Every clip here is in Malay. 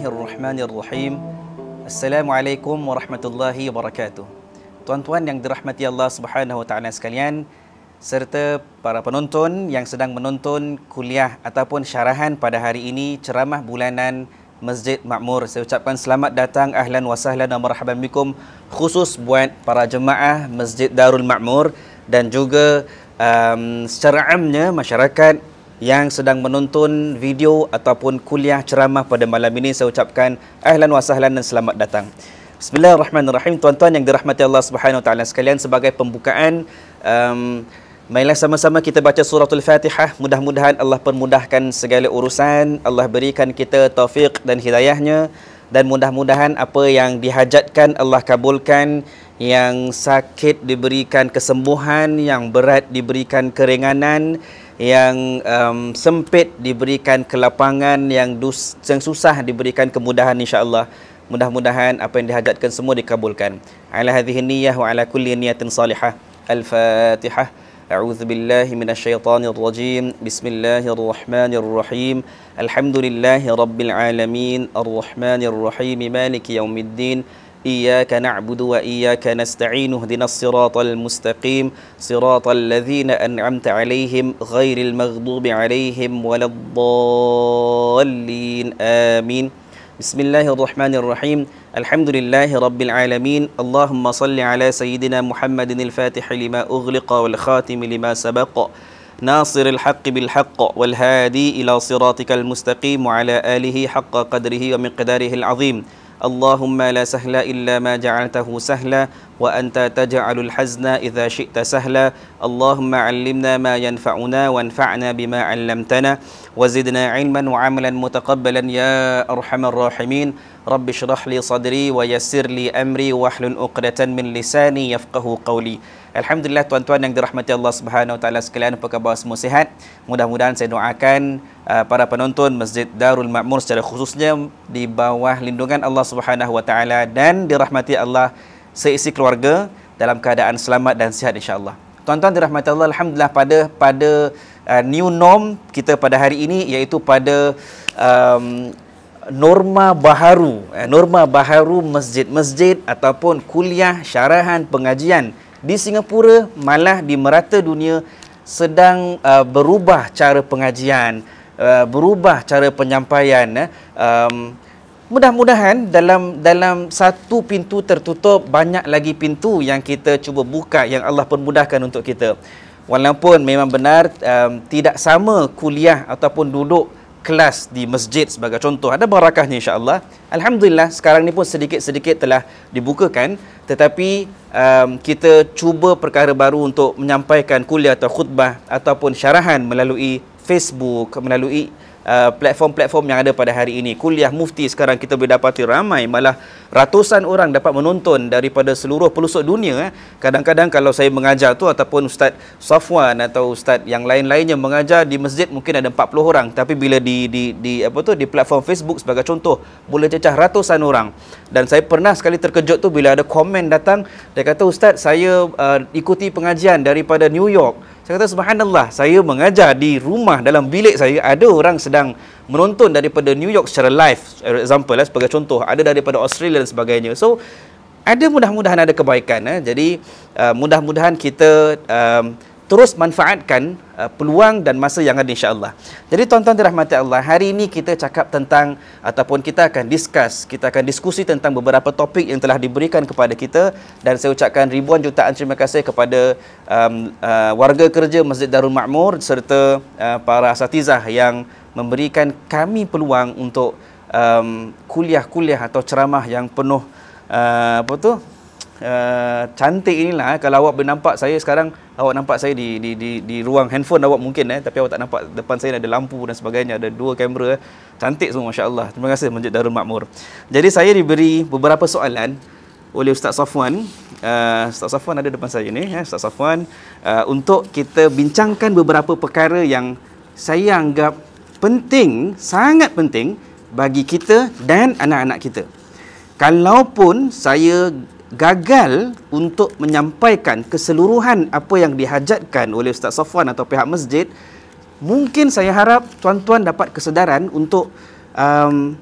Bismillahirrahmanirrahim. Assalamualaikum warahmatullahi wabarakatuh. Tuan-tuan yang dirahmati Allah Subhanahu wa taala sekalian serta para penonton yang sedang menonton kuliah ataupun syarahan pada hari ini ceramah bulanan Masjid Makmur. Saya ucapkan selamat datang ahlan wa sahlan wa marhaban bikum khusus buat para jemaah Masjid Darul Makmur dan juga um, secara amnya masyarakat yang sedang menonton video ataupun kuliah ceramah pada malam ini saya ucapkan ahlan wa sahlan dan selamat datang. Bismillahirrahmanirrahim tuan-tuan yang dirahmati Allah Subhanahu taala sekalian sebagai pembukaan um, Mailah sama-sama kita baca suratul Al-Fatihah. Mudah-mudahan Allah permudahkan segala urusan. Allah berikan kita taufik dan hidayahnya. Dan mudah-mudahan apa yang dihajatkan Allah kabulkan. Yang sakit diberikan kesembuhan. Yang berat diberikan keringanan yang um, sempit diberikan kelapangan yang, dus, yang susah diberikan kemudahan insyaallah mudah-mudahan apa yang dihajatkan semua dikabulkan ala hadhihi niyyah wa ala kulli niyatin salihah al-fatihah أعوذ بالله من الشيطان الرجيم بسم الله الرحمن الرحيم الحمد لله رب العالمين الرحمن الرحيم مالك يوم الدين إياك نعبد وإياك نستعين اهدنا الصراط المستقيم صراط الذين أنعمت عليهم غير المغضوب عليهم ولا الضالين آمين بسم الله الرحمن الرحيم الحمد لله رب العالمين اللهم صل على سيدنا محمد الفاتح لما أغلق والخاتم لما سبق ناصر الحق بالحق والهادي إلى صراطك المستقيم وعلى آله حق قدره ومقداره العظيم اللهم لا سهل إلا ما جعلته سهلا wa anta taj'alul hazna idza syi'ta sahla allahumma 'allimna ma yanfa'una wanfa'na bima 'allamtana wazidna 'ilman wa 'amalan mutaqabbalan ya arhamar rahimin rabbi shrah li sadri wa yassir li amri wa hlul 'uqdatan min lisani yafqahu qawli Alhamdulillah tuan-tuan yang dirahmati Allah Subhanahu Wa Taala sekalian apa khabar semua sihat mudah-mudahan saya doakan uh, para penonton Masjid Darul Ma'mur secara khususnya di bawah lindungan Allah Subhanahu Wa Taala dan dirahmati Allah seisi keluarga dalam keadaan selamat dan sihat insyaallah. Tuan-tuan dirahmati Allah alhamdulillah pada pada uh, new norm kita pada hari ini iaitu pada um, norma baharu eh, norma baharu masjid-masjid ataupun kuliah syarahan pengajian di Singapura malah di merata dunia sedang uh, berubah cara pengajian uh, berubah cara penyampaian eh, um, mudah-mudahan dalam dalam satu pintu tertutup banyak lagi pintu yang kita cuba buka yang Allah permudahkan untuk kita walaupun memang benar um, tidak sama kuliah ataupun duduk kelas di masjid sebagai contoh ada barakahnya insya-Allah alhamdulillah sekarang ni pun sedikit-sedikit telah dibukakan tetapi um, kita cuba perkara baru untuk menyampaikan kuliah atau khutbah ataupun syarahan melalui Facebook melalui Uh, platform-platform yang ada pada hari ini. Kuliah mufti sekarang kita boleh dapati ramai malah ratusan orang dapat menonton daripada seluruh pelosok dunia. Eh. Kadang-kadang kalau saya mengajar tu ataupun Ustaz Safwan atau Ustaz yang lain-lainnya mengajar di masjid mungkin ada 40 orang tapi bila di di di apa tu di platform Facebook sebagai contoh boleh cecah ratusan orang. Dan saya pernah sekali terkejut tu bila ada komen datang dia kata Ustaz saya uh, ikuti pengajian daripada New York saya kata subhanallah, saya mengajar di rumah dalam bilik saya ada orang sedang menonton daripada New York secara live. For example lah sebagai contoh, ada daripada Australia dan sebagainya. So ada mudah-mudahan ada kebaikan eh. Jadi uh, mudah-mudahan kita uh, terus manfaatkan uh, peluang dan masa yang ada insya-Allah. Jadi tuan-tuan dirahmati Allah, hari ini kita cakap tentang ataupun kita akan discuss, kita akan diskusi tentang beberapa topik yang telah diberikan kepada kita dan saya ucapkan ribuan jutaan terima kasih kepada um, uh, warga kerja Masjid Darul Makmur serta uh, para asatizah yang memberikan kami peluang untuk um, kuliah-kuliah atau ceramah yang penuh uh, apa tu? uh, cantik inilah eh. kalau awak boleh nampak saya sekarang awak nampak saya di di di, di ruang handphone awak mungkin eh tapi awak tak nampak depan saya ada lampu dan sebagainya ada dua kamera eh. cantik semua masya-Allah terima kasih Masjid Darul Makmur jadi saya diberi beberapa soalan oleh Ustaz Safwan uh, Ustaz Safwan ada depan saya ni eh. Ustaz Safwan uh, untuk kita bincangkan beberapa perkara yang saya anggap penting sangat penting bagi kita dan anak-anak kita kalaupun saya gagal untuk menyampaikan keseluruhan apa yang dihajatkan oleh Ustaz Safwan atau pihak masjid, mungkin saya harap tuan-tuan dapat kesedaran untuk um,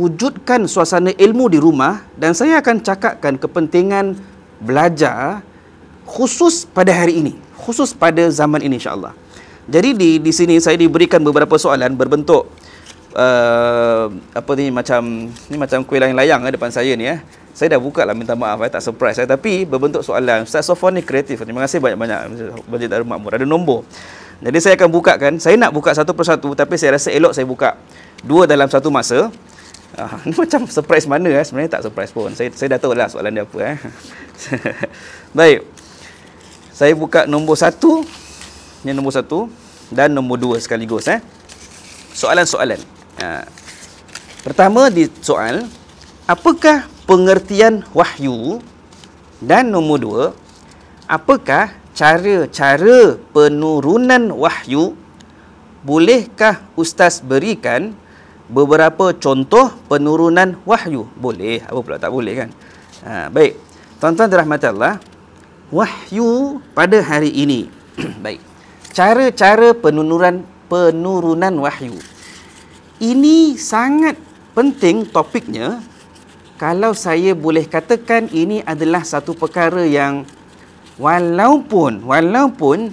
wujudkan suasana ilmu di rumah dan saya akan cakapkan kepentingan belajar khusus pada hari ini, khusus pada zaman ini Insyaallah. Jadi di di sini saya diberikan beberapa soalan berbentuk uh, apa ni macam ni macam kuih layang-layang eh, depan saya ni eh saya dah buka lah minta maaf saya eh, tak surprise saya eh. tapi berbentuk soalan Ustaz Sofon ni kreatif terima kasih banyak-banyak Majlis Darul Makmur ada nombor jadi saya akan buka kan saya nak buka satu persatu tapi saya rasa elok saya buka dua dalam satu masa ah, ini macam surprise mana eh? sebenarnya tak surprise pun saya, saya dah tahu lah soalan dia apa eh? baik saya buka nombor satu ni nombor satu dan nombor dua sekaligus eh? soalan-soalan ah. pertama di soal apakah pengertian wahyu dan nombor dua apakah cara-cara penurunan wahyu bolehkah ustaz berikan beberapa contoh penurunan wahyu boleh apa pula tak boleh kan ha, baik tuan-tuan dirahmati Allah wahyu pada hari ini baik cara-cara penurunan penurunan wahyu ini sangat penting topiknya kalau saya boleh katakan ini adalah satu perkara yang walaupun walaupun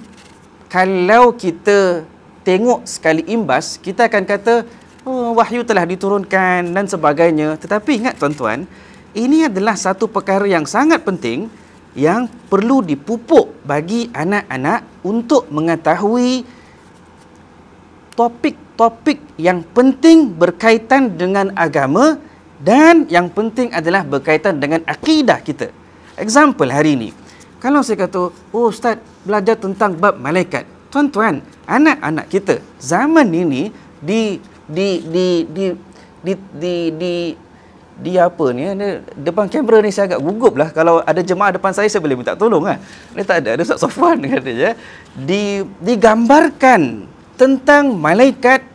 kalau kita tengok sekali imbas kita akan kata oh, wahyu telah diturunkan dan sebagainya tetapi ingat tuan-tuan ini adalah satu perkara yang sangat penting yang perlu dipupuk bagi anak-anak untuk mengetahui topik-topik yang penting berkaitan dengan agama dan yang penting adalah berkaitan dengan akidah kita. Example hari ini, kalau saya kata, oh Ustaz, belajar tentang bab malaikat. Tuan-tuan, anak-anak kita zaman ini di di di di di di, di, di, apa ni? Eh, ini, depan kamera ni saya agak gugup lah. Kalau ada jemaah depan saya, saya boleh minta tolong ah. Ini tak ada, ada Ustaz Sofwan kata je. Eh. Di, digambarkan tentang malaikat,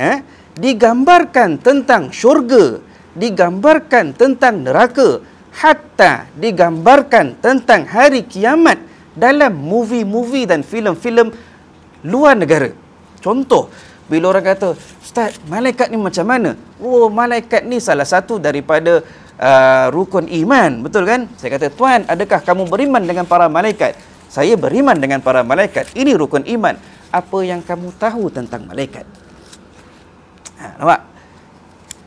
eh? digambarkan tentang syurga, digambarkan tentang neraka hatta digambarkan tentang hari kiamat dalam movie-movie dan filem-filem luar negara. Contoh, bila orang kata, "Ustaz, malaikat ni macam mana?" Oh, malaikat ni salah satu daripada uh, rukun iman, betul kan? Saya kata, "Tuan, adakah kamu beriman dengan para malaikat?" "Saya beriman dengan para malaikat. Ini rukun iman. Apa yang kamu tahu tentang malaikat?" Ha, nampak?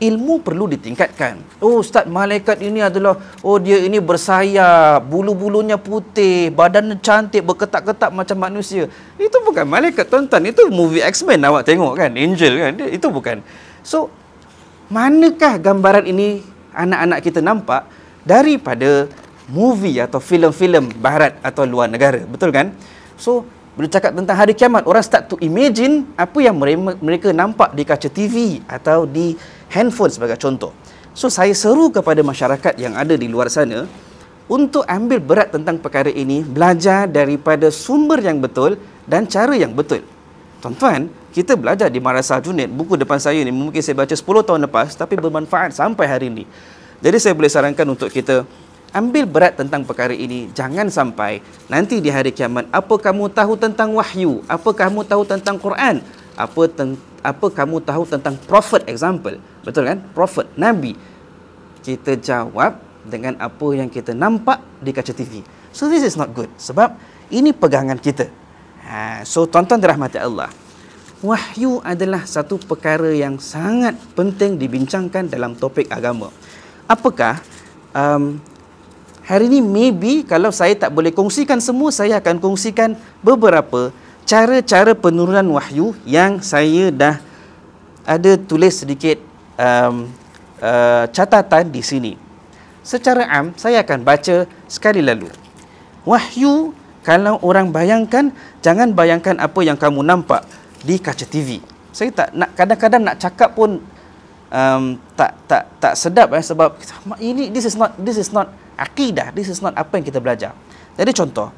ilmu perlu ditingkatkan. Oh ustaz, malaikat ini adalah oh dia ini bersayap, bulu-bulunya putih, badannya cantik berketak-ketak macam manusia. Itu bukan malaikat tuan-tuan, itu movie X-Men awak tengok kan, angel kan. Dia, itu bukan. So manakah gambaran ini anak-anak kita nampak daripada movie atau filem-filem barat atau luar negara, betul kan? So bercakap tentang hari kiamat, orang start to imagine apa yang mereka nampak di kaca TV atau di handphone sebagai contoh. So saya seru kepada masyarakat yang ada di luar sana untuk ambil berat tentang perkara ini, belajar daripada sumber yang betul dan cara yang betul. Tuan-tuan, kita belajar di Marasa Junid, buku depan saya ini mungkin saya baca 10 tahun lepas tapi bermanfaat sampai hari ini. Jadi saya boleh sarankan untuk kita ambil berat tentang perkara ini, jangan sampai nanti di hari kiamat apa kamu tahu tentang wahyu, apa kamu tahu tentang Quran, apa tentang apa kamu tahu tentang prophet example betul kan prophet nabi kita jawab dengan apa yang kita nampak di kaca TV so this is not good sebab ini pegangan kita ha, so tonton dirahmati Allah wahyu adalah satu perkara yang sangat penting dibincangkan dalam topik agama apakah um, hari ini maybe kalau saya tak boleh kongsikan semua saya akan kongsikan beberapa cara-cara penurunan wahyu yang saya dah ada tulis sedikit um, uh, catatan di sini. Secara am, saya akan baca sekali lalu. Wahyu, kalau orang bayangkan, jangan bayangkan apa yang kamu nampak di kaca TV. Saya tak nak kadang-kadang nak cakap pun um, tak tak tak sedap eh, sebab ini this is not this is not akidah this is not apa yang kita belajar jadi contoh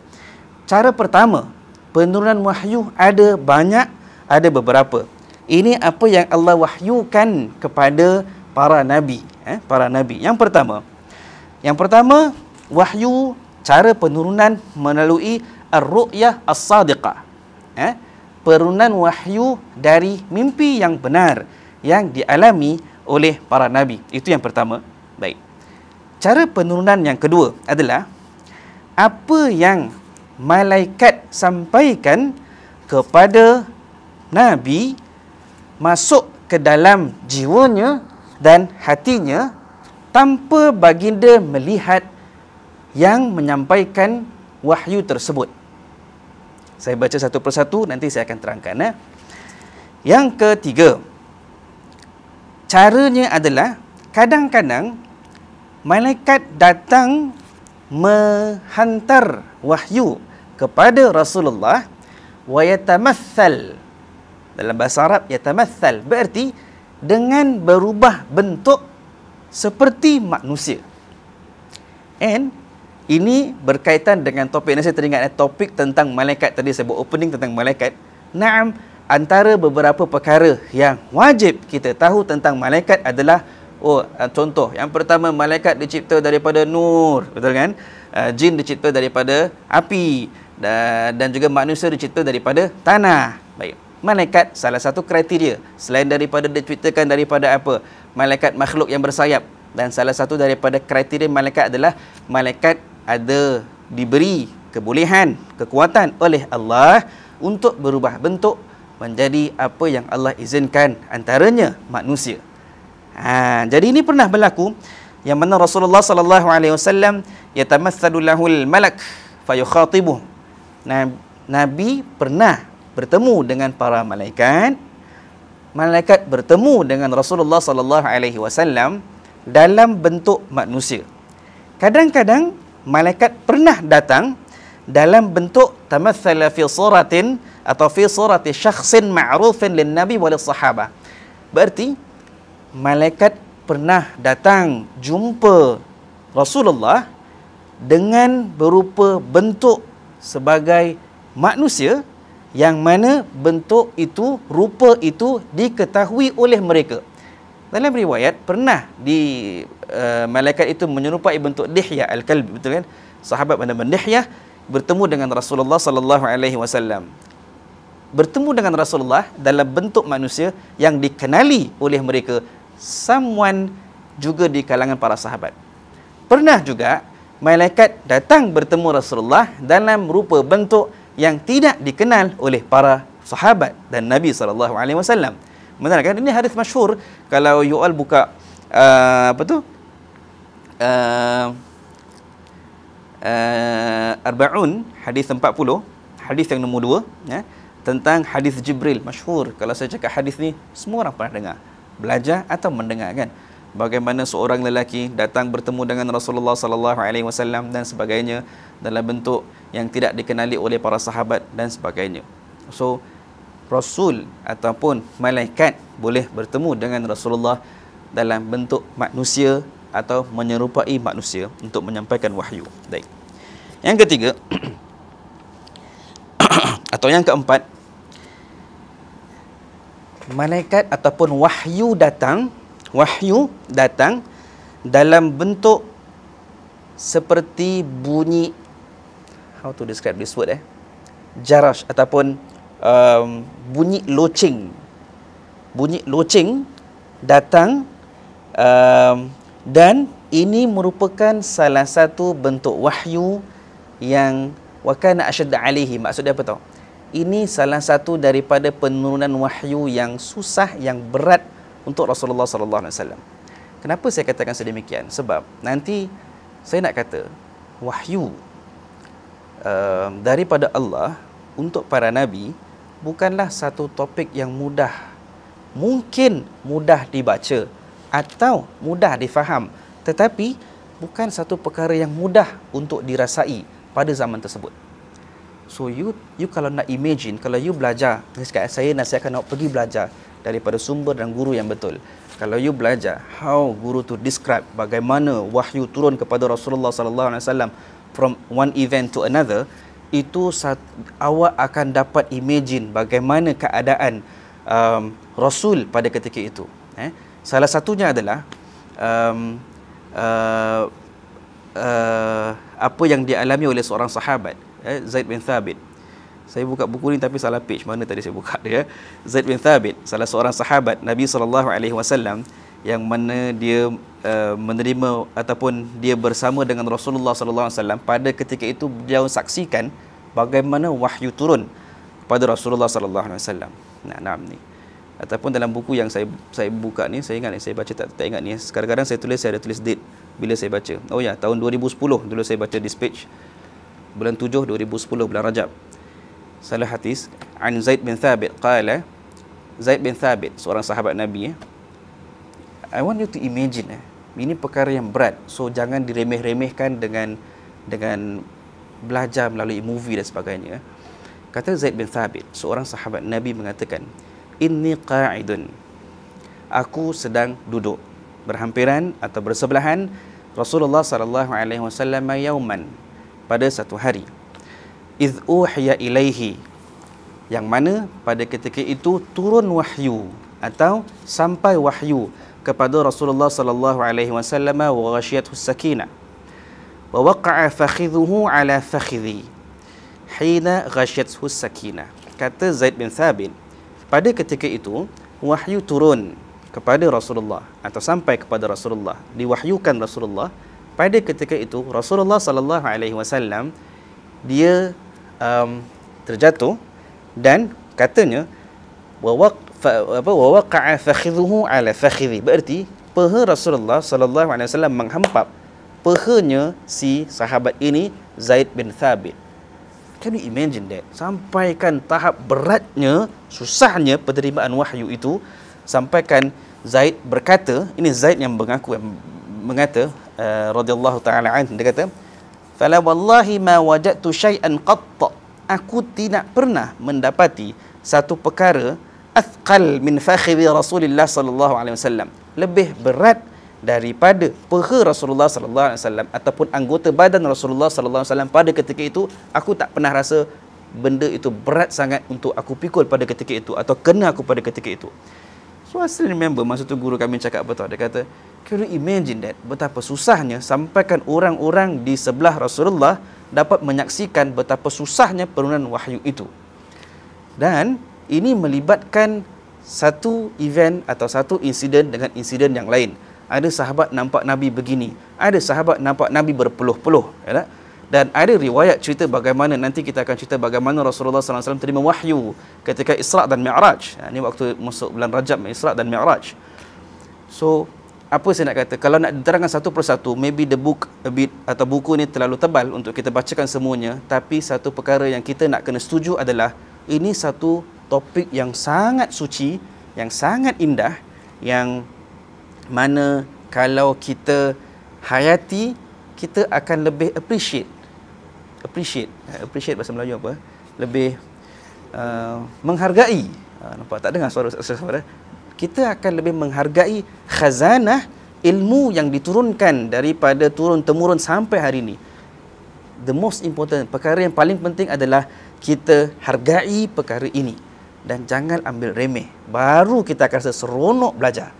cara pertama penurunan wahyu ada banyak, ada beberapa. Ini apa yang Allah wahyukan kepada para nabi, eh, para nabi. Yang pertama, yang pertama wahyu cara penurunan melalui ar-ru'yah as-sadiqah. Eh, penurunan wahyu dari mimpi yang benar yang dialami oleh para nabi. Itu yang pertama. Baik. Cara penurunan yang kedua adalah apa yang malaikat sampaikan kepada nabi masuk ke dalam jiwanya dan hatinya tanpa baginda melihat yang menyampaikan wahyu tersebut. Saya baca satu persatu nanti saya akan terangkan eh. Yang ketiga. Caranya adalah kadang-kadang malaikat datang menghantar wahyu kepada Rasulullah wa yatamathal dalam bahasa Arab yatamathal berarti dengan berubah bentuk seperti manusia and ini berkaitan dengan topik yang saya teringat eh, topik tentang malaikat tadi saya buat opening tentang malaikat naam antara beberapa perkara yang wajib kita tahu tentang malaikat adalah oh eh, contoh yang pertama malaikat dicipta daripada nur betul kan eh, jin dicipta daripada api dan juga manusia dicipta daripada tanah. Baik. Malaikat salah satu kriteria selain daripada diceritakan daripada apa? Malaikat makhluk yang bersayap dan salah satu daripada kriteria malaikat adalah malaikat ada diberi kebolehan, kekuatan oleh Allah untuk berubah bentuk menjadi apa yang Allah izinkan antaranya manusia. Ha, jadi ini pernah berlaku yang mana Rasulullah sallallahu alaihi wasallam yatamassadu lahul malak fayukhatibuh Nabi pernah bertemu dengan para malaikat malaikat bertemu dengan Rasulullah sallallahu alaihi wasallam dalam bentuk manusia kadang-kadang malaikat pernah datang dalam bentuk tamathala fi suratin atau fi surati syakhsin ma'rufin lin nabi wal sahaba. berarti malaikat pernah datang jumpa Rasulullah dengan berupa bentuk sebagai manusia yang mana bentuk itu, rupa itu diketahui oleh mereka. Dalam riwayat pernah di uh, malaikat itu menyerupai bentuk dihya al-kalb betul kan? Sahabat bernama Dihya bertemu dengan Rasulullah sallallahu alaihi wasallam. Bertemu dengan Rasulullah dalam bentuk manusia yang dikenali oleh mereka someone juga di kalangan para sahabat. Pernah juga malaikat datang bertemu Rasulullah dalam rupa bentuk yang tidak dikenal oleh para sahabat dan Nabi sallallahu alaihi wasallam. Menarikkan ini hadis masyhur kalau you all buka uh, apa tu? Uh, uh, Arba'un hadis 40 hadis yang nombor 2 ya eh, tentang hadis Jibril masyhur kalau saya cakap hadis ni semua orang pernah dengar belajar atau mendengar kan bagaimana seorang lelaki datang bertemu dengan Rasulullah sallallahu alaihi wasallam dan sebagainya dalam bentuk yang tidak dikenali oleh para sahabat dan sebagainya. So rasul ataupun malaikat boleh bertemu dengan Rasulullah dalam bentuk manusia atau menyerupai manusia untuk menyampaikan wahyu. Baik. Yang ketiga atau yang keempat malaikat ataupun wahyu datang wahyu datang dalam bentuk seperti bunyi how to describe this word eh jarash ataupun um, bunyi loceng bunyi loceng datang um, dan ini merupakan salah satu bentuk wahyu yang wakana asyadda alihi maksud dia apa tau? ini salah satu daripada penurunan wahyu yang susah yang berat untuk Rasulullah sallallahu alaihi wasallam. Kenapa saya katakan sedemikian? Sebab nanti saya nak kata wahyu uh, daripada Allah untuk para nabi bukanlah satu topik yang mudah. Mungkin mudah dibaca atau mudah difaham, tetapi bukan satu perkara yang mudah untuk dirasai pada zaman tersebut. So you you kalau nak imagine kalau you belajar, saya nasihatkan nak pergi belajar daripada sumber dan guru yang betul. Kalau you belajar how guru to describe bagaimana wahyu turun kepada Rasulullah sallallahu alaihi wasallam from one event to another, itu saat, awak akan dapat imagine bagaimana keadaan um, Rasul pada ketika itu. Eh? Salah satunya adalah um, uh, uh, apa yang dialami oleh seorang sahabat, eh, Zaid bin Thabit. Saya buka buku ni tapi salah page mana tadi saya buka dia. Zaid bin Thabit, salah seorang sahabat Nabi sallallahu alaihi wasallam yang mana dia uh, menerima ataupun dia bersama dengan Rasulullah sallallahu alaihi wasallam pada ketika itu dia saksikan bagaimana wahyu turun kepada Rasulullah sallallahu alaihi wasallam. Nah, nah ni. Ataupun dalam buku yang saya saya buka ni saya ingat saya baca tak tak ingat ni. Kadang-kadang saya tulis saya ada tulis date bila saya baca. Oh ya, tahun 2010 dulu saya baca this page. Bulan 7 2010 bulan Rajab salah hadis an Zaid bin Thabit qala Zaid bin Thabit seorang sahabat Nabi eh. I want you to imagine eh. ini perkara yang berat so jangan diremeh-remehkan dengan dengan belajar melalui movie dan sebagainya eh. kata Zaid bin Thabit seorang sahabat Nabi mengatakan inni qa'idun aku sedang duduk berhampiran atau bersebelahan Rasulullah sallallahu alaihi wasallam yauman pada satu hari iz uhiya ilaihi yang mana pada ketika itu turun wahyu atau sampai wahyu kepada Rasulullah sallallahu alaihi wasallam wa ghashiyatuhu sakinah wa waqa'a fakhidhuhu ala fakhidhi hina ghashiyatuhu sakinah kata Zaid bin Thabit pada ketika itu wahyu turun kepada Rasulullah atau sampai kepada Rasulullah diwahyukan Rasulullah pada ketika itu Rasulullah sallallahu alaihi wasallam dia um, terjatuh dan katanya wa waqa'a fakhidhuhu ala fakhidhi berarti paha Rasulullah sallallahu alaihi wasallam menghampap pahanya si sahabat ini Zaid bin Thabit can you imagine that sampaikan tahap beratnya susahnya penerimaan wahyu itu sampaikan Zaid berkata ini Zaid yang mengaku yang mengata uh, radhiyallahu taala dia kata fala wallahi ma wajadtu shay'an qatt aku tidak pernah mendapati satu perkara athqal min fakhri rasulillah sallallahu alaihi wasallam lebih berat daripada peha Rasulullah sallallahu alaihi wasallam ataupun anggota badan Rasulullah sallallahu alaihi wasallam pada ketika itu aku tak pernah rasa benda itu berat sangat untuk aku pikul pada ketika itu atau kena aku pada ketika itu so asli remember masa tu guru kami cakap apa tau dia kata Can you imagine that? Betapa susahnya sampaikan orang-orang di sebelah Rasulullah dapat menyaksikan betapa susahnya penurunan wahyu itu. Dan ini melibatkan satu event atau satu insiden dengan insiden yang lain. Ada sahabat nampak Nabi begini. Ada sahabat nampak Nabi berpeluh-peluh. Ya dan ada riwayat cerita bagaimana nanti kita akan cerita bagaimana Rasulullah SAW terima wahyu ketika Isra' dan Mi'raj. Ha, ini waktu masuk bulan Rajab, Isra' dan Mi'raj. So, apa saya nak kata kalau nak terangkan satu persatu maybe the book a bit atau buku ni terlalu tebal untuk kita bacakan semuanya tapi satu perkara yang kita nak kena setuju adalah ini satu topik yang sangat suci yang sangat indah yang mana kalau kita hayati kita akan lebih appreciate appreciate eh, appreciate bahasa Melayu apa lebih uh, menghargai uh, nampak tak dengar suara suara, suara. Eh? kita akan lebih menghargai khazanah ilmu yang diturunkan daripada turun temurun sampai hari ini the most important perkara yang paling penting adalah kita hargai perkara ini dan jangan ambil remeh baru kita akan rasa seronok belajar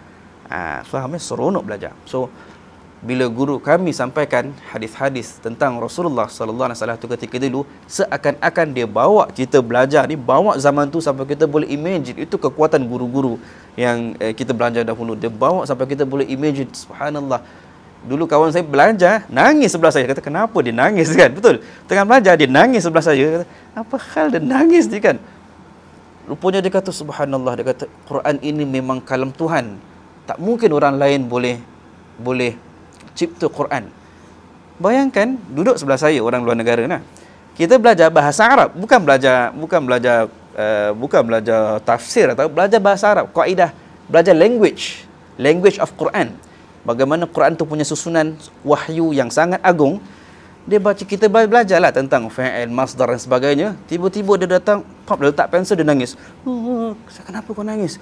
ah ha, fahamnya seronok belajar so bila guru kami sampaikan hadis-hadis tentang Rasulullah sallallahu alaihi wasallam tu ketika dulu seakan-akan dia bawa kita belajar ni bawa zaman tu sampai kita boleh imagine itu kekuatan guru-guru yang eh, kita belajar dahulu dia bawa sampai kita boleh imagine subhanallah dulu kawan saya belajar nangis sebelah saya kata kenapa dia nangis kan betul tengah belajar dia nangis sebelah saya kata apa hal dia nangis dia kan rupanya dia kata subhanallah dia kata Quran ini memang kalam Tuhan tak mungkin orang lain boleh boleh cipta Quran. Bayangkan duduk sebelah saya orang luar negara nah. Kita belajar bahasa Arab, bukan belajar bukan belajar uh, bukan belajar tafsir atau belajar bahasa Arab, kaidah, belajar language, language of Quran. Bagaimana Quran tu punya susunan wahyu yang sangat agung. Dia baca kita belajarlah tentang fi'il, masdar dan sebagainya. Tiba-tiba dia datang, pop dia letak pensel dia nangis. Uh, kenapa kau nangis?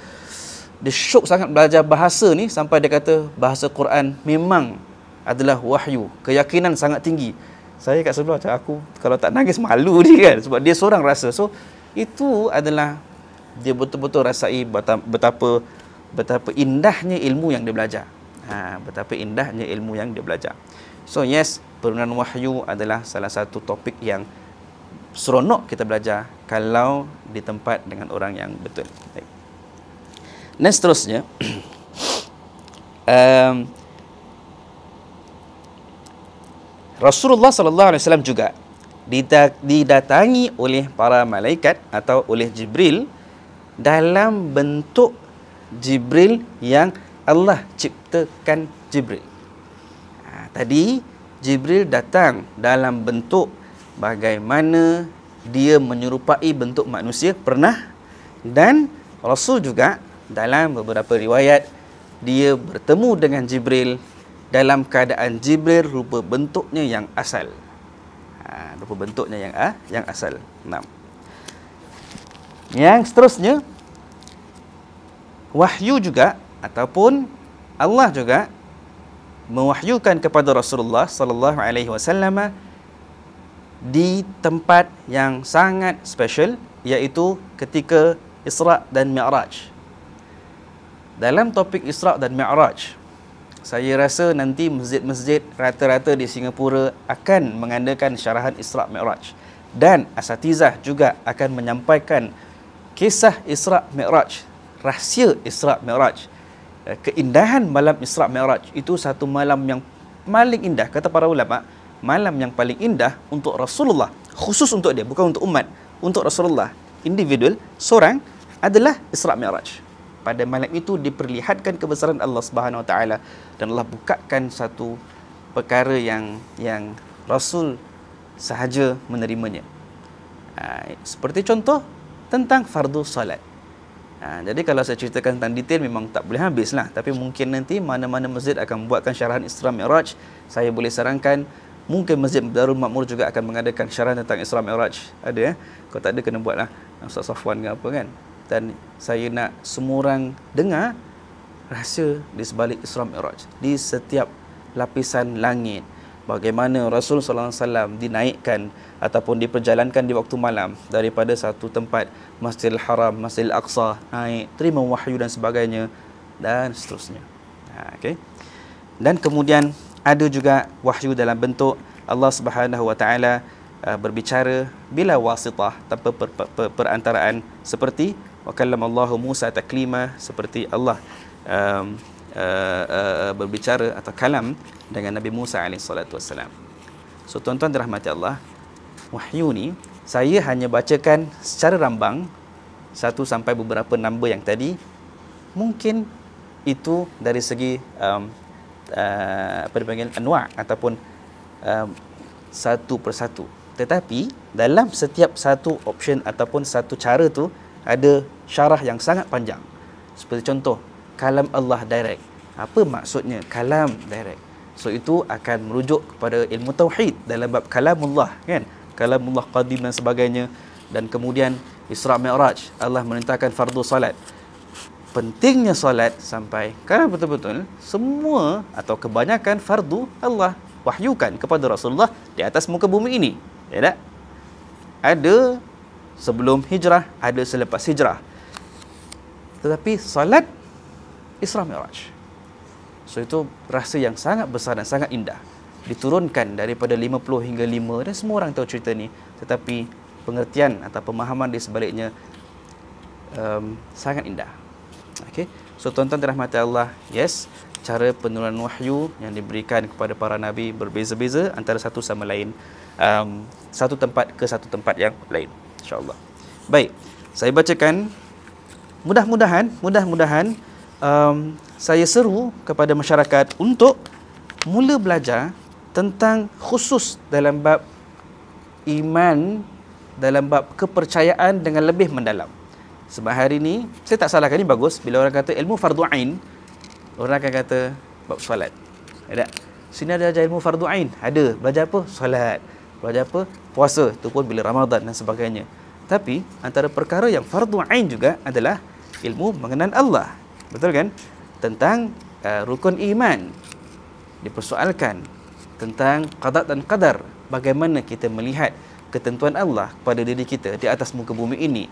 Dia syok sangat belajar bahasa ni sampai dia kata bahasa Quran memang adalah wahyu keyakinan sangat tinggi saya kat sebelah macam aku kalau tak nangis malu dia kan sebab dia seorang rasa so itu adalah dia betul-betul rasai betapa betapa indahnya ilmu yang dia belajar ha, betapa indahnya ilmu yang dia belajar so yes penurunan wahyu adalah salah satu topik yang seronok kita belajar kalau di tempat dengan orang yang betul. Baik. Next seterusnya um, Rasulullah sallallahu alaihi wasallam juga didatangi oleh para malaikat atau oleh Jibril dalam bentuk Jibril yang Allah ciptakan Jibril. Ha, tadi Jibril datang dalam bentuk bagaimana dia menyerupai bentuk manusia pernah dan Rasul juga dalam beberapa riwayat dia bertemu dengan Jibril dalam keadaan Jibril rupa bentuknya yang asal. Ha, rupa bentuknya yang ah ha, yang asal. 6. Yang seterusnya wahyu juga ataupun Allah juga mewahyukan kepada Rasulullah sallallahu alaihi wasallam di tempat yang sangat special iaitu ketika Isra' dan Mi'raj. Dalam topik Isra' dan Mi'raj, saya rasa nanti masjid-masjid rata-rata di Singapura akan mengandakan syarahan Isra' Mi'raj dan Asatizah juga akan menyampaikan kisah Isra' Mi'raj rahsia Isra' Mi'raj eh, keindahan malam Isra' Mi'raj itu satu malam yang paling indah kata para ulama malam yang paling indah untuk Rasulullah khusus untuk dia bukan untuk umat untuk Rasulullah individual seorang adalah Isra' Mi'raj pada malam itu diperlihatkan kebesaran Allah Subhanahu Wa Taala dan Allah bukakan satu perkara yang yang Rasul sahaja menerimanya. Ha, seperti contoh tentang fardu salat. Ha, jadi kalau saya ceritakan tentang detail memang tak boleh habis lah. Tapi mungkin nanti mana-mana masjid akan buatkan syarahan Isra Mi'raj. Saya boleh sarankan mungkin Masjid Darul Makmur juga akan mengadakan syarahan tentang Isra Mi'raj. Ada ya. Kalau tak ada kena buatlah. Ustaz Safwan ke apa kan dan saya nak semua orang dengar rasa di sebalik Isra Mi'raj di setiap lapisan langit bagaimana Rasul sallallahu alaihi wasallam dinaikkan ataupun diperjalankan di waktu malam daripada satu tempat Masjidil Haram, Masjidil Aqsa naik terima wahyu dan sebagainya dan seterusnya. Ha, okay. Dan kemudian ada juga wahyu dalam bentuk Allah Subhanahu wa taala uh, berbicara bila wasitah tanpa per, per, per, perantaraan seperti wa kallama Allah Musa taklima seperti Allah um, uh, uh, uh, berbicara atau kalam dengan Nabi Musa alaihi salatu wasalam. So tuan-tuan dirahmati Allah, wahyu ni saya hanya bacakan secara rambang satu sampai beberapa nombor yang tadi mungkin itu dari segi um, uh, apa dipanggil anwa ataupun um, satu persatu tetapi dalam setiap satu option ataupun satu cara tu ada syarah yang sangat panjang. Seperti contoh, kalam Allah direct. Apa maksudnya kalam direct? So itu akan merujuk kepada ilmu tauhid dalam bab kalamullah kan? Kalamullah qadim dan sebagainya dan kemudian Isra Mi'raj Allah merintahkan fardu salat. Pentingnya salat sampai kan betul-betul semua atau kebanyakan fardu Allah wahyukan kepada Rasulullah di atas muka bumi ini. Ya tak? Ada sebelum hijrah, ada selepas hijrah. Tetapi salat Isra Mi'raj. So itu rasa yang sangat besar dan sangat indah. Diturunkan daripada 50 hingga 5 dan semua orang tahu cerita ni. Tetapi pengertian atau pemahaman di sebaliknya um, sangat indah. Okay. So tuan-tuan dirahmati Allah, yes, cara penurunan wahyu yang diberikan kepada para nabi berbeza-beza antara satu sama lain um, satu tempat ke satu tempat yang lain. InsyaAllah Baik Saya bacakan Mudah-mudahan Mudah-mudahan um, Saya seru kepada masyarakat Untuk Mula belajar Tentang khusus dalam bab Iman Dalam bab kepercayaan Dengan lebih mendalam Sebab hari ini Saya tak salahkan ini bagus Bila orang kata ilmu fardu'ain Orang akan kata Bab salat. Ada Sini ada ilmu fardu'ain Ada Belajar apa? salat. Kalau apa? Puasa. tu pun bila Ramadan dan sebagainya. Tapi antara perkara yang fardu ain juga adalah ilmu mengenai Allah. Betul kan? Tentang uh, rukun iman dipersoalkan tentang qada dan qadar. Bagaimana kita melihat ketentuan Allah kepada diri kita di atas muka bumi ini?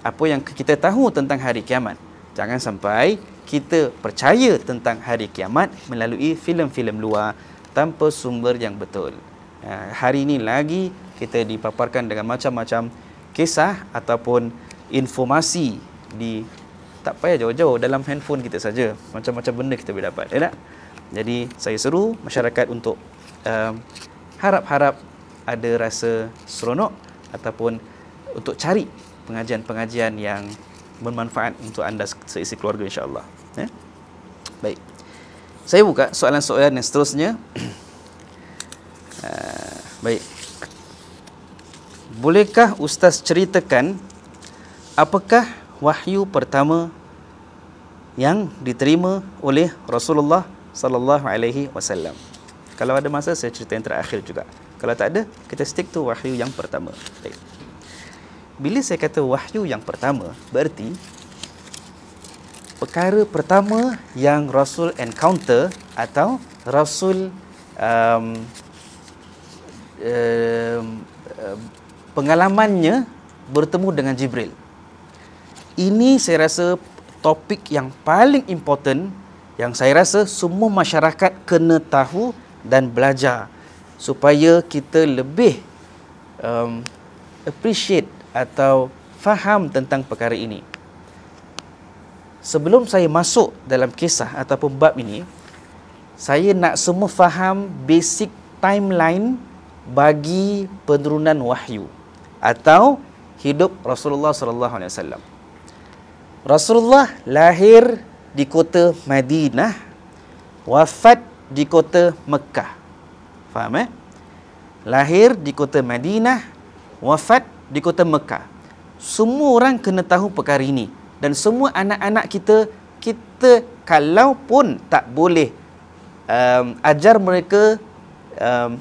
Apa yang kita tahu tentang hari kiamat? Jangan sampai kita percaya tentang hari kiamat melalui filem-filem luar tanpa sumber yang betul. Ha, hari ini lagi kita dipaparkan dengan macam-macam kisah ataupun informasi di tak payah jauh-jauh dalam handphone kita saja macam-macam benda kita boleh dapat ya jadi saya seru masyarakat untuk um, harap-harap ada rasa seronok ataupun untuk cari pengajian-pengajian yang bermanfaat untuk anda seisi keluarga insyaAllah ya? baik saya buka soalan-soalan yang seterusnya Eh, baik. Bolehkah ustaz ceritakan apakah wahyu pertama yang diterima oleh Rasulullah sallallahu alaihi wasallam? Kalau ada masa saya cerita yang terakhir juga. Kalau tak ada, kita stick tu wahyu yang pertama. Baik. Bila saya kata wahyu yang pertama, berarti perkara pertama yang Rasul encounter atau Rasul um, Eh, pengalamannya bertemu dengan Jibril. Ini saya rasa topik yang paling important yang saya rasa semua masyarakat kena tahu dan belajar supaya kita lebih um, appreciate atau faham tentang perkara ini. Sebelum saya masuk dalam kisah ataupun bab ini, saya nak semua faham basic timeline bagi penurunan wahyu atau hidup Rasulullah sallallahu alaihi wasallam. Rasulullah lahir di kota Madinah, wafat di kota Mekah. Faham eh? Lahir di kota Madinah, wafat di kota Mekah. Semua orang kena tahu perkara ini dan semua anak-anak kita kita kalau pun tak boleh um, ajar mereka um,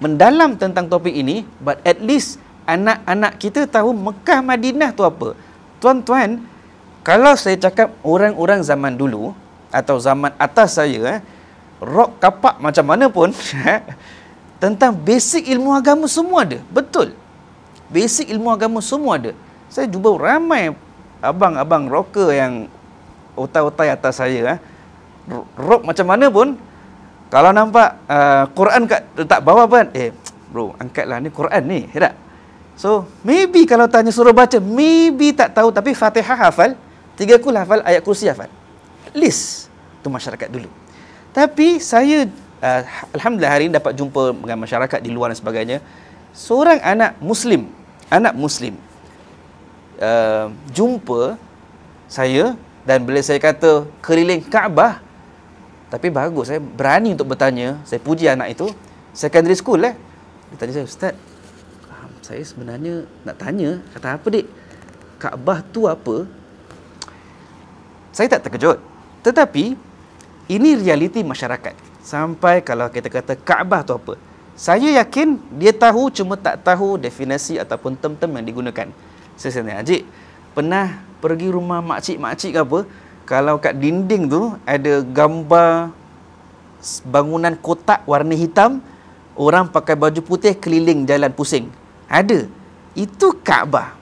mendalam tentang topik ini but at least anak-anak kita tahu Mekah Madinah tu apa tuan-tuan kalau saya cakap orang-orang zaman dulu atau zaman atas saya eh, rok kapak macam mana pun tentang basic ilmu agama semua ada betul basic ilmu agama semua ada saya jumpa ramai abang-abang rocker yang otai-otai atas saya eh. rok macam mana pun kalau nampak uh, Quran kat letak bawah pun, eh bro, angkatlah ni Quran ni, ya tak? So, maybe kalau tanya suruh baca, maybe tak tahu tapi Fatihah hafal, tiga kul hafal, ayat kursi hafal. List tu masyarakat dulu. Tapi saya uh, alhamdulillah hari ini dapat jumpa dengan masyarakat di luar dan sebagainya. Seorang anak muslim, anak muslim uh, jumpa saya dan bila saya kata keriling Kaabah tapi bagus saya berani untuk bertanya, saya puji anak itu. Secondary school eh. Dia tanya saya, "Ustaz, saya sebenarnya nak tanya, kata apa dik? Kaabah tu apa?" Saya tak terkejut. Tetapi ini realiti masyarakat. Sampai kalau kita kata Kaabah tu apa? Saya yakin dia tahu cuma tak tahu definisi ataupun term-term yang digunakan. Saya tanya, "Ajik, pernah pergi rumah makcik-makcik ke apa?" kalau kat dinding tu ada gambar bangunan kotak warna hitam orang pakai baju putih keliling jalan pusing ada itu Kaabah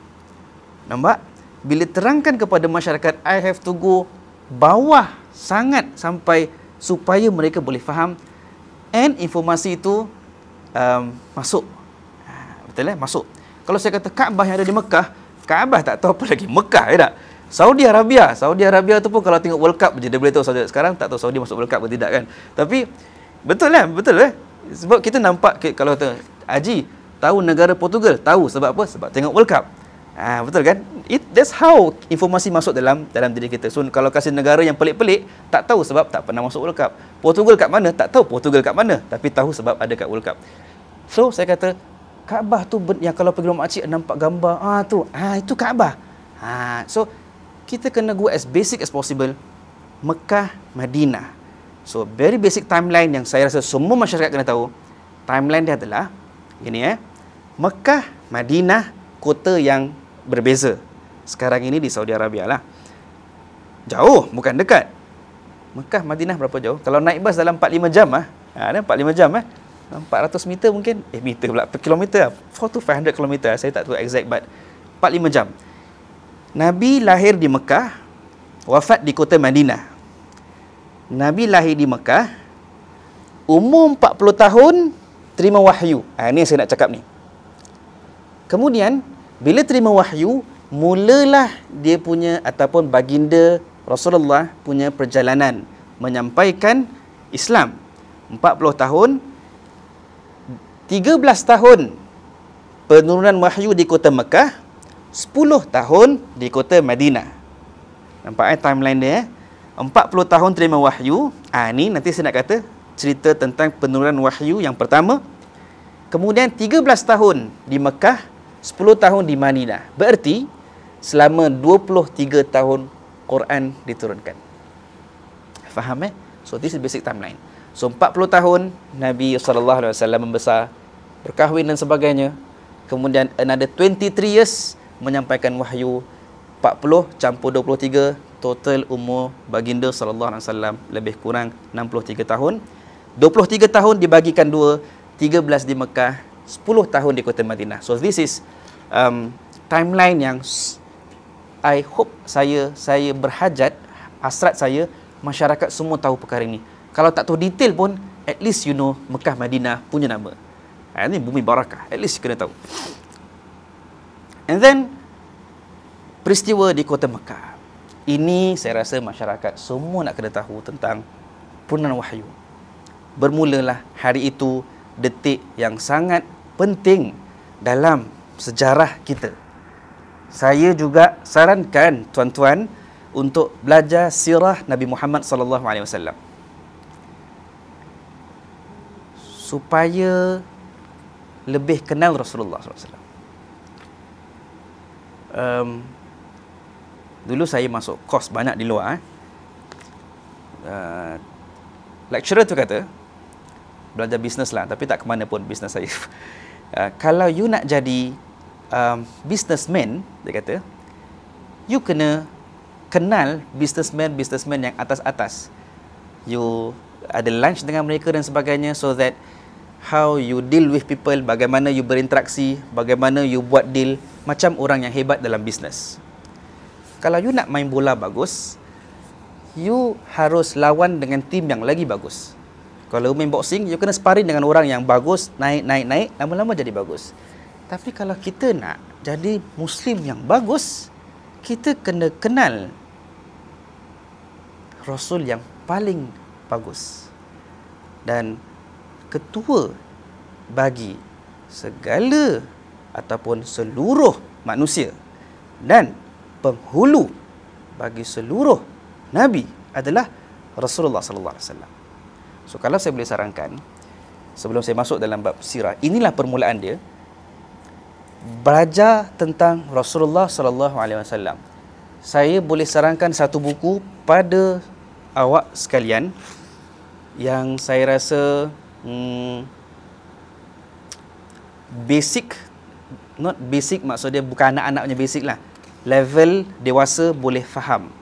nampak bila terangkan kepada masyarakat I have to go bawah sangat sampai supaya mereka boleh faham and informasi itu um, masuk ha, betul eh masuk kalau saya kata Kaabah yang ada di Mekah Kaabah tak tahu apa lagi Mekah ya tak Saudi Arabia, Saudi Arabia tu pun kalau tengok World Cup je dia boleh tahu Saudi sekarang tak tahu Saudi masuk World Cup ke tidak kan. Tapi betul lah, betul eh. Sebab kita nampak kalau tengok Haji tahu negara Portugal, tahu sebab apa? Sebab tengok World Cup. Ah ha, betul kan? It, that's how informasi masuk dalam dalam diri kita. So kalau kasih negara yang pelik-pelik, tak tahu sebab tak pernah masuk World Cup. Portugal kat mana? Tak tahu Portugal kat mana, tapi tahu sebab ada kat World Cup. So saya kata Kaabah tu yang kalau pergi rumah makcik nampak gambar, ah tu. Ah itu Kaabah. Ah ha, so kita kena go as basic as possible Mekah Madinah so very basic timeline yang saya rasa semua masyarakat kena tahu timeline dia adalah gini eh Mekah Madinah kota yang berbeza sekarang ini di Saudi Arabia lah jauh bukan dekat Mekah Madinah berapa jauh kalau naik bas dalam 4 5 jam ah ha, ada 4 5 jam eh 400 meter mungkin eh meter pula per kilometer 4 lah. to 500 kilometer saya tak tahu exact but 4 5 jam Nabi lahir di Mekah, wafat di kota Madinah. Nabi lahir di Mekah, umur 40 tahun terima wahyu. Ha, ini saya nak cakap ni. Kemudian, bila terima wahyu, mulalah dia punya ataupun baginda Rasulullah punya perjalanan menyampaikan Islam. 40 tahun, 13 tahun penurunan wahyu di kota Mekah, 10 tahun di kota Madinah. Nampak eh timeline dia eh? 40 tahun terima wahyu. Ah ha, ni nanti saya nak kata cerita tentang penurunan wahyu yang pertama. Kemudian 13 tahun di Mekah, 10 tahun di Madinah. Bererti selama 23 tahun Quran diturunkan. Faham eh? So this is basic timeline. So 40 tahun Nabi sallallahu alaihi wasallam membesar, berkahwin dan sebagainya. Kemudian another 23 years menyampaikan wahyu 40 campur 23 total umur baginda sallallahu alaihi wasallam lebih kurang 63 tahun 23 tahun dibagikan 2 13 di Mekah 10 tahun di kota Madinah so this is um, timeline yang I hope saya saya berhajat asrat saya masyarakat semua tahu perkara ini kalau tak tahu detail pun at least you know Mekah Madinah punya nama ha, ini bumi barakah at least kena tahu And then peristiwa di Kota Mekah. Ini saya rasa masyarakat semua nak kena tahu tentang punan wahyu. Bermulalah hari itu detik yang sangat penting dalam sejarah kita. Saya juga sarankan tuan-tuan untuk belajar sirah Nabi Muhammad sallallahu alaihi wasallam. Supaya lebih kenal Rasulullah sallallahu alaihi wasallam um, dulu saya masuk kos banyak di luar. Eh. Uh, lecturer tu kata, belajar bisnes lah, tapi tak ke mana pun bisnes saya. Uh, kalau you nak jadi um, businessman, dia kata, you kena kenal businessman-businessman yang atas-atas. You ada lunch dengan mereka dan sebagainya so that how you deal with people, bagaimana you berinteraksi, bagaimana you buat deal macam orang yang hebat dalam bisnes. Kalau you nak main bola bagus, you harus lawan dengan tim yang lagi bagus. Kalau you main boxing, you kena sparring dengan orang yang bagus, naik, naik, naik, lama-lama jadi bagus. Tapi kalau kita nak jadi Muslim yang bagus, kita kena kenal Rasul yang paling bagus. Dan ketua bagi segala ataupun seluruh manusia dan penghulu bagi seluruh nabi adalah Rasulullah sallallahu alaihi wasallam. So kalau saya boleh sarankan sebelum saya masuk dalam bab sirah, inilah permulaan dia belajar tentang Rasulullah sallallahu alaihi wasallam. Saya boleh sarankan satu buku pada awak sekalian yang saya rasa hmm, basic not basic maksud dia bukan anak-anak punya basic lah level dewasa boleh faham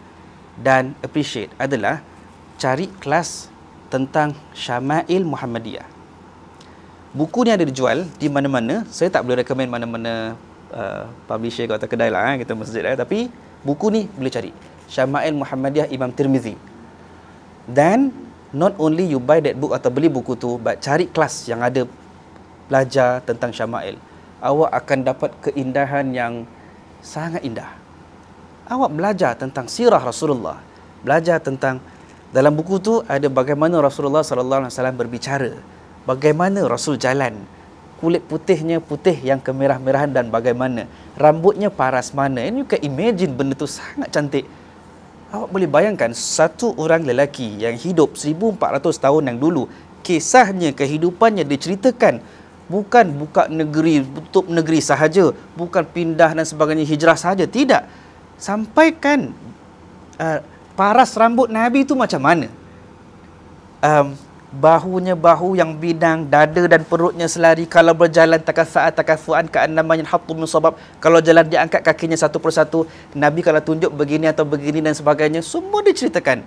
dan appreciate adalah cari kelas tentang Syama'il Muhammadiyah buku ni ada dijual di mana-mana saya tak boleh recommend mana-mana uh, publisher atau kedai lah eh, kita masjid lah eh. tapi buku ni boleh cari Syama'il Muhammadiyah Imam Tirmizi dan not only you buy that book atau beli buku tu but cari kelas yang ada belajar tentang syama'il awak akan dapat keindahan yang sangat indah awak belajar tentang sirah Rasulullah belajar tentang dalam buku tu ada bagaimana Rasulullah sallallahu alaihi wasallam berbicara bagaimana Rasul jalan kulit putihnya putih yang kemerah-merahan dan bagaimana rambutnya paras mana and you can imagine benda tu sangat cantik Awak boleh bayangkan satu orang lelaki yang hidup 1400 tahun yang dulu, kisahnya kehidupannya diceritakan bukan buka negeri, tutup negeri sahaja, bukan pindah dan sebagainya hijrah sahaja, tidak. Sampaikan uh, paras rambut Nabi itu macam mana? Um, bahunya bahu yang bidang dada dan perutnya selari kalau berjalan saat, takasaat fuan. ka annama yanhatu min sabab kalau jalan diangkat kakinya satu persatu nabi kalau tunjuk begini atau begini dan sebagainya semua diceritakan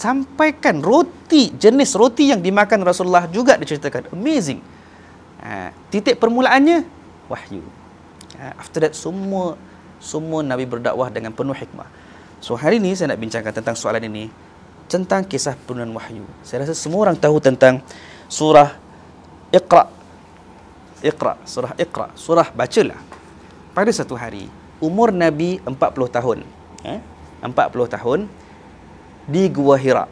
sampaikan roti jenis roti yang dimakan Rasulullah juga diceritakan amazing ha, titik permulaannya wahyu ha, after that semua semua nabi berdakwah dengan penuh hikmah so hari ini saya nak bincangkan tentang soalan ini tentang kisah penurunan wahyu. Saya rasa semua orang tahu tentang surah Iqra. Iqra, surah Iqra, surah bacalah. Pada satu hari, umur Nabi 40 tahun. Eh? 40 tahun di Gua Hira.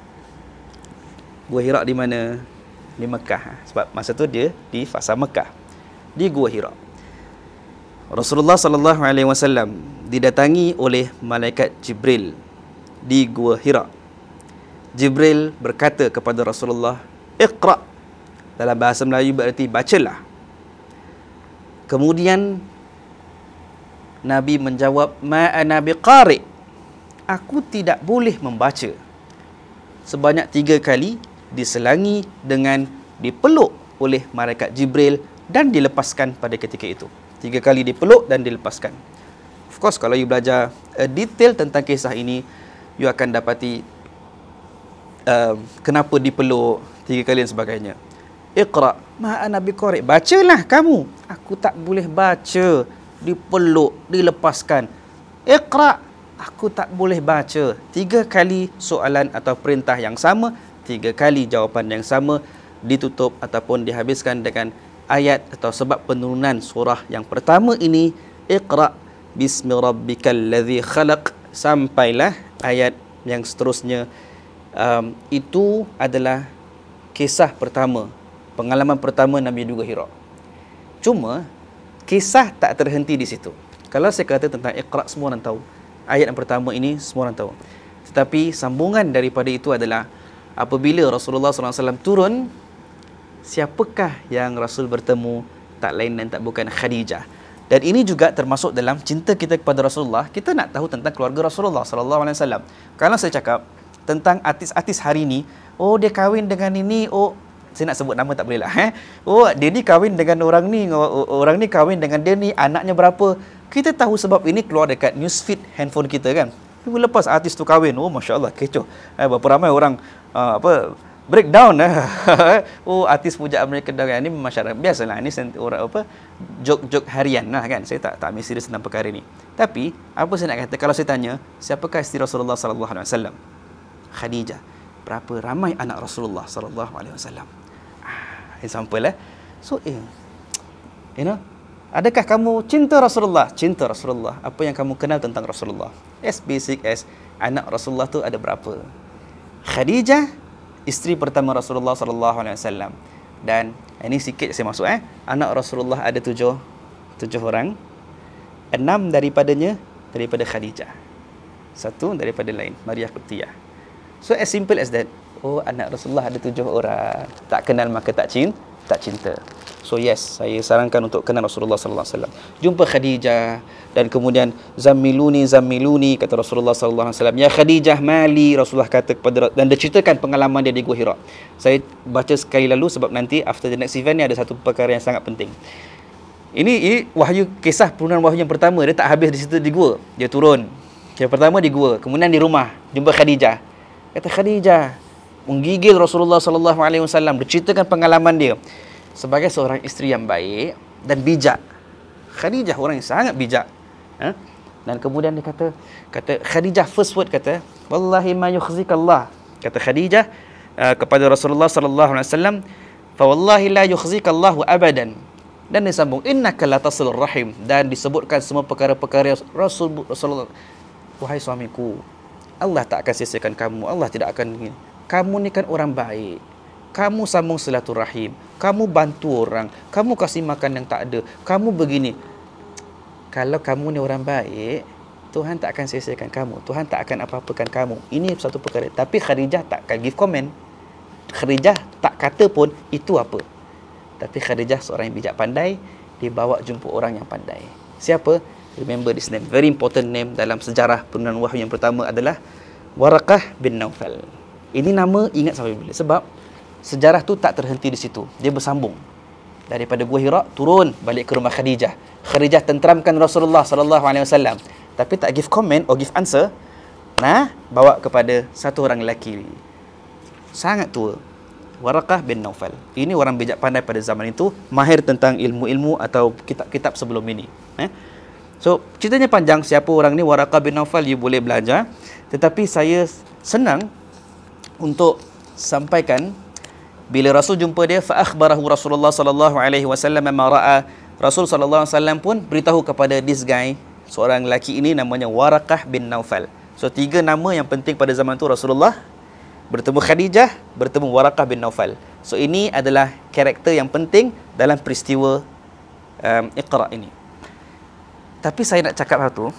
Gua Hira di mana? Di Mekah. Sebab masa tu dia di fasa Mekah. Di Gua Hira. Rasulullah sallallahu alaihi wasallam didatangi oleh malaikat Jibril di Gua Hira. Jibril berkata kepada Rasulullah, "Iqra." Dalam bahasa Melayu berarti bacalah. Kemudian Nabi menjawab, "Ma ana biqari." Aku tidak boleh membaca. Sebanyak tiga kali diselangi dengan dipeluk oleh malaikat Jibril dan dilepaskan pada ketika itu. Tiga kali dipeluk dan dilepaskan. Of course kalau you belajar eh, detail tentang kisah ini, you akan dapati Um, kenapa dipeluk tiga kali dan sebagainya iqra ma ana biqari bacalah kamu aku tak boleh baca dipeluk dilepaskan iqra aku tak boleh baca tiga kali soalan atau perintah yang sama tiga kali jawapan yang sama ditutup ataupun dihabiskan dengan ayat atau sebab penurunan surah yang pertama ini iqra bismi ladzi khalaq sampailah ayat yang seterusnya um, itu adalah kisah pertama pengalaman pertama Nabi juga Hira cuma kisah tak terhenti di situ kalau saya kata tentang Iqra semua orang tahu ayat yang pertama ini semua orang tahu tetapi sambungan daripada itu adalah apabila Rasulullah SAW turun siapakah yang Rasul bertemu tak lain dan tak bukan Khadijah dan ini juga termasuk dalam cinta kita kepada Rasulullah kita nak tahu tentang keluarga Rasulullah SAW kalau saya cakap tentang artis-artis hari ini, oh dia kahwin dengan ini oh saya nak sebut nama tak boleh lah eh? oh dia ni kahwin dengan orang ni orang ni kahwin dengan dia ni anaknya berapa kita tahu sebab ini keluar dekat newsfeed handphone kita kan minggu lepas artis tu kahwin oh masya Allah kecoh eh, berapa ramai orang uh, apa breakdown eh? oh artis puja Amerika dah ini masyarakat biasalah ini orang apa jok-jok harian lah kan saya tak tak ambil serius tentang perkara ini tapi apa saya nak kata kalau saya tanya siapakah istri Rasulullah sallallahu alaihi wasallam Khadijah berapa ramai anak Rasulullah sallallahu alaihi wasallam example ah, eh so eh, you know adakah kamu cinta Rasulullah cinta Rasulullah apa yang kamu kenal tentang Rasulullah as basic as anak Rasulullah tu ada berapa Khadijah isteri pertama Rasulullah sallallahu alaihi wasallam dan ini eh, sikit saya masuk eh anak Rasulullah ada tujuh tujuh orang enam daripadanya daripada Khadijah satu daripada lain Maria Qibtiyah So as simple as that. Oh anak Rasulullah ada tujuh orang. Tak kenal maka tak cinta, tak cinta. So yes, saya sarankan untuk kenal Rasulullah sallallahu alaihi wasallam. Jumpa Khadijah dan kemudian zamiluni zamiluni kata Rasulullah sallallahu alaihi wasallam. Ya Khadijah mali Rasulullah kata kepada dan dia ceritakan pengalaman dia di Gua Hira. Saya baca sekali lalu sebab nanti after the next event ni ada satu perkara yang sangat penting. Ini, wahyu kisah penurunan wahyu yang pertama dia tak habis di situ di gua. Dia turun. Yang pertama di gua, kemudian di rumah jumpa Khadijah kata Khadijah menggigil Rasulullah sallallahu alaihi wasallam diceritakan pengalaman dia sebagai seorang isteri yang baik dan bijak Khadijah orang yang sangat bijak eh? dan kemudian dia kata kata Khadijah first word kata wallahi ma Allah. kata Khadijah uh, kepada Rasulullah sallallahu alaihi wasallam fa wallahi la yukhzikallah abadan dan disambung innaka la tasilur rahim dan disebutkan semua perkara-perkara Rasul Rasulullah wahai suamiku Allah tak akan sia kamu. Allah tidak akan kamu ni kan orang baik. Kamu sambung rahim. kamu bantu orang, kamu kasih makan yang tak ada, kamu begini. Kalau kamu ni orang baik, Tuhan tak akan sia kamu. Tuhan tak akan apa-apakan kamu. Ini satu perkara. Tapi Khadijah takkan give comment. Khadijah tak kata pun itu apa. Tapi Khadijah seorang yang bijak pandai, dia bawa jumpa orang yang pandai. Siapa? remember this name very important name dalam sejarah penurunan wahyu yang pertama adalah Waraqah bin Naufal ini nama ingat sampai bila sebab sejarah tu tak terhenti di situ dia bersambung daripada gua Hira turun balik ke rumah Khadijah Khadijah tenteramkan Rasulullah sallallahu alaihi wasallam tapi tak give comment or give answer nah bawa kepada satu orang lelaki sangat tua Waraqah bin Naufal ini orang bijak pandai pada zaman itu mahir tentang ilmu-ilmu atau kitab-kitab sebelum ini eh? So ceritanya panjang siapa orang ni Waraqah bin Naufal you boleh belajar tetapi saya senang untuk sampaikan bila Rasul jumpa dia fa akhbarahu Rasulullah sallallahu alaihi wasallam ma ra'a Rasul sallallahu alaihi wasallam pun beritahu kepada this guy seorang lelaki ini namanya Waraqah bin Naufal. So tiga nama yang penting pada zaman tu Rasulullah bertemu Khadijah, bertemu Waraqah bin Naufal. So ini adalah karakter yang penting dalam peristiwa um, Iqra ini. Tapi saya nak cakap satu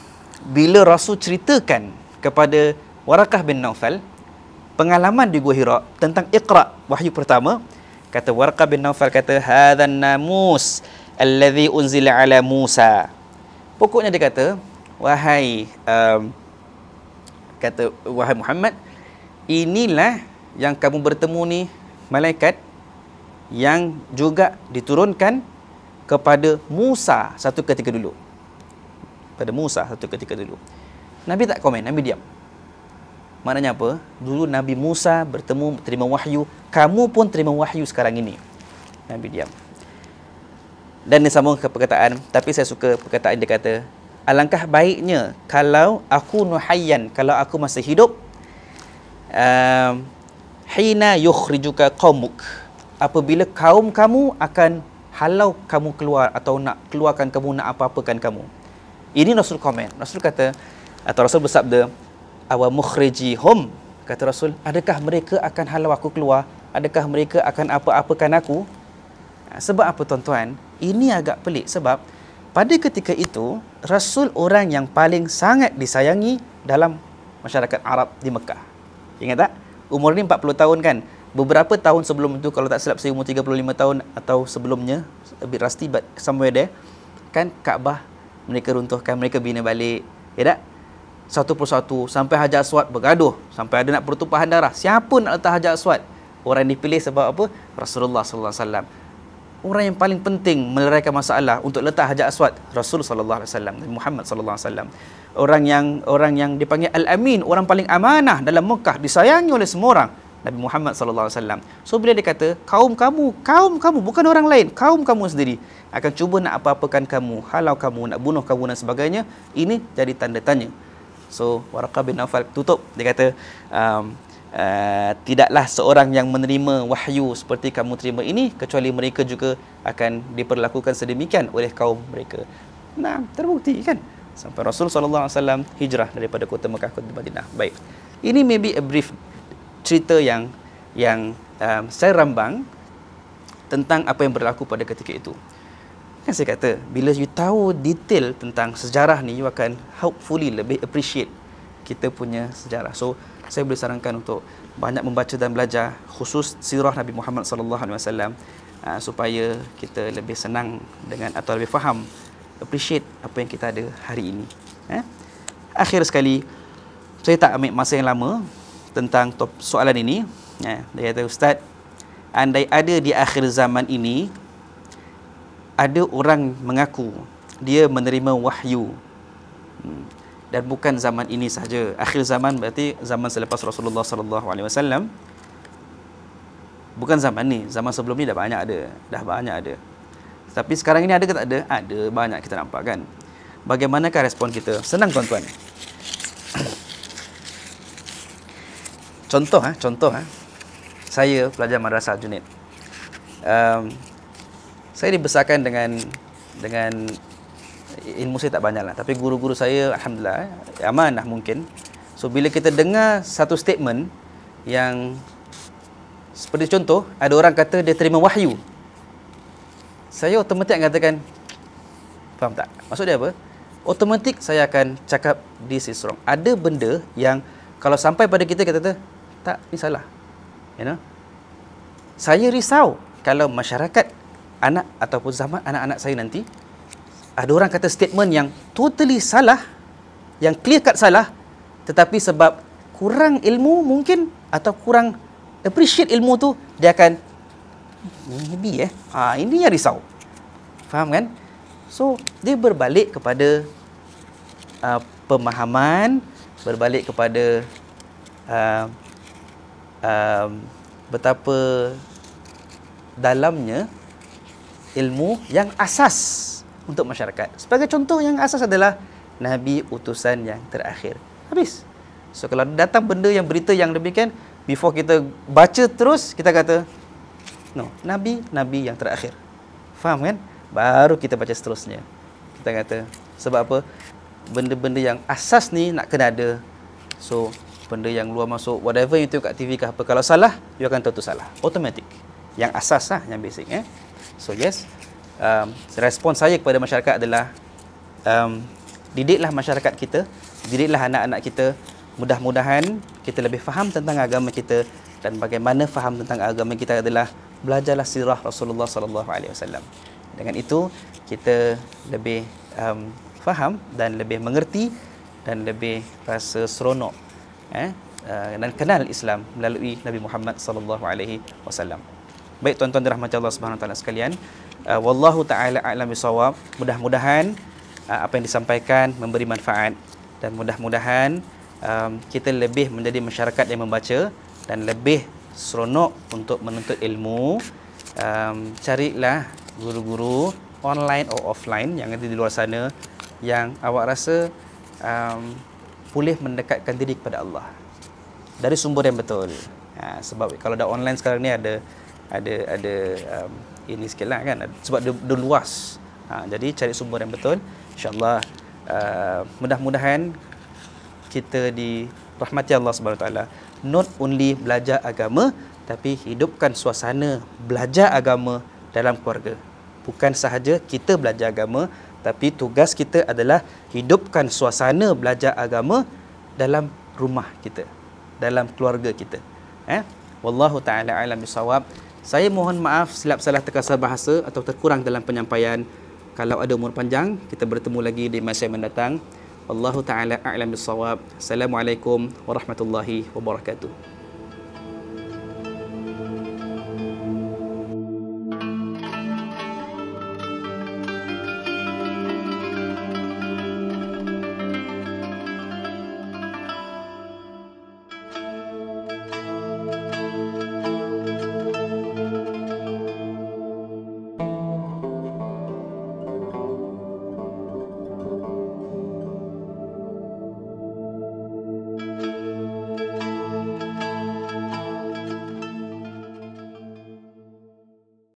Bila Rasul ceritakan kepada Warakah bin Naufal Pengalaman di Gua Hira tentang Iqra' wahyu pertama Kata Warakah bin Naufal kata Hadhan namus alladhi unzila ala Musa Pokoknya dia kata Wahai um, Kata wahai Muhammad Inilah yang kamu bertemu ni Malaikat Yang juga diturunkan kepada Musa satu ketika dulu pada Musa satu ketika dulu. Nabi tak komen, Nabi diam. Maknanya apa? Dulu Nabi Musa bertemu terima wahyu, kamu pun terima wahyu sekarang ini. Nabi diam. Dan dia sambung ke perkataan, tapi saya suka perkataan dia kata, alangkah baiknya kalau aku nuhayyan, kalau aku masih hidup, um, hina yukhrijuka qawmuk, apabila kaum kamu akan halau kamu keluar atau nak keluarkan kamu, nak apa-apakan kamu. Ini Rasul komen. Rasul kata atau Rasul bersabda awa mukhriji hum kata Rasul adakah mereka akan halau aku keluar? Adakah mereka akan apa-apakan aku? Ha, sebab apa tuan-tuan? Ini agak pelik sebab pada ketika itu Rasul orang yang paling sangat disayangi dalam masyarakat Arab di Mekah. Ingat tak? Umur ni 40 tahun kan? Beberapa tahun sebelum itu kalau tak silap saya umur 35 tahun atau sebelumnya lebih bit rusty but somewhere there kan Kaabah mereka runtuhkan, mereka bina balik. Ya tak? Satu persatu sampai Hajar Aswad bergaduh, sampai ada nak pertumpahan darah. Siapa nak letak Hajar Aswad? Orang yang dipilih sebab apa? Rasulullah sallallahu alaihi wasallam. Orang yang paling penting meleraikan masalah untuk letak Hajar Aswad, Rasul sallallahu alaihi wasallam, Nabi Muhammad sallallahu alaihi wasallam. Orang yang orang yang dipanggil Al-Amin, orang paling amanah dalam Mekah, disayangi oleh semua orang. Nabi Muhammad sallallahu alaihi wasallam. So bila dia kata kaum kamu, kaum kamu bukan orang lain, kaum kamu sendiri akan cuba nak apa-apakan kamu, halau kamu, nak bunuh kamu dan sebagainya, ini jadi tanda tanya. So Waraqah bin Nawfal tutup dia kata um, uh, tidaklah seorang yang menerima wahyu seperti kamu terima ini kecuali mereka juga akan diperlakukan sedemikian oleh kaum mereka. Nah, terbukti kan? Sampai Rasul sallallahu alaihi wasallam hijrah daripada kota Mekah ke Madinah. Baik. Ini maybe a brief cerita yang yang um, saya rambang tentang apa yang berlaku pada ketika itu. Kan saya kata, bila you tahu detail tentang sejarah ni, you akan hopefully lebih appreciate kita punya sejarah. So, saya boleh sarankan untuk banyak membaca dan belajar khusus sirah Nabi Muhammad sallallahu alaihi wasallam uh, supaya kita lebih senang dengan atau lebih faham appreciate apa yang kita ada hari ini. Eh? Akhir sekali, saya tak ambil masa yang lama tentang top soalan ini ya, dia kata ustaz andai ada di akhir zaman ini ada orang mengaku dia menerima wahyu hmm. dan bukan zaman ini saja akhir zaman berarti zaman selepas Rasulullah sallallahu alaihi wasallam bukan zaman ni zaman sebelum ni dah banyak ada dah banyak ada tapi sekarang ini ada ke tak ada ada banyak kita nampak kan bagaimanakah respon kita senang tuan-tuan contoh eh contoh eh saya pelajar madrasah junid um, saya dibesarkan dengan dengan ilmu saya tak banyaklah. tapi guru-guru saya alhamdulillah eh, amanah mungkin so bila kita dengar satu statement yang seperti contoh ada orang kata dia terima wahyu saya otomatik katakan faham tak maksud dia apa otomatik saya akan cakap this is wrong ada benda yang kalau sampai pada kita kata tu tak ni salah you know saya risau kalau masyarakat anak ataupun zaman anak-anak saya nanti ada orang kata statement yang totally salah yang clear cut salah tetapi sebab kurang ilmu mungkin atau kurang appreciate ilmu tu dia akan maybe eh ha, ini yang risau faham kan so dia berbalik kepada uh, pemahaman berbalik kepada uh, um, betapa dalamnya ilmu yang asas untuk masyarakat. Sebagai contoh yang asas adalah Nabi utusan yang terakhir. Habis. So kalau datang benda yang berita yang demikian, before kita baca terus, kita kata, no, Nabi, Nabi yang terakhir. Faham kan? Baru kita baca seterusnya. Kita kata, sebab apa? Benda-benda yang asas ni nak kena ada. So, benda yang luar masuk whatever you tengok kat TV ke apa kalau salah you akan tahu tu salah automatic yang asas lah yang basic eh so yes um, respon saya kepada masyarakat adalah um, didiklah masyarakat kita didiklah anak-anak kita mudah-mudahan kita lebih faham tentang agama kita dan bagaimana faham tentang agama kita adalah belajarlah sirah Rasulullah sallallahu alaihi wasallam. Dengan itu kita lebih um, faham dan lebih mengerti dan lebih rasa seronok Eh? eh, dan kenal Islam melalui Nabi Muhammad sallallahu alaihi wasallam. Baik tuan-tuan dirahmati Allah Subhanahu Wa taala sekalian, uh, wallahu taala a'lam bisawab. Mudah-mudahan uh, apa yang disampaikan memberi manfaat dan mudah-mudahan um, kita lebih menjadi masyarakat yang membaca dan lebih seronok untuk menuntut ilmu. Um, carilah guru-guru online atau offline yang ada di luar sana yang awak rasa um, boleh mendekatkan diri kepada Allah dari sumber yang betul ha, sebab kalau dah online sekarang ni ada ada ada um, ini sikit lah kan sebab dia, dia luas ha, jadi cari sumber yang betul insyaAllah uh, mudah-mudahan kita di rahmati Allah Subhanahu SWT not only belajar agama tapi hidupkan suasana belajar agama dalam keluarga bukan sahaja kita belajar agama tapi tugas kita adalah hidupkan suasana belajar agama dalam rumah kita dalam keluarga kita eh wallahu taala alam bisawab saya mohon maaf silap salah terkasar bahasa atau terkurang dalam penyampaian kalau ada umur panjang kita bertemu lagi di masa yang mendatang wallahu taala alam bisawab assalamualaikum warahmatullahi wabarakatuh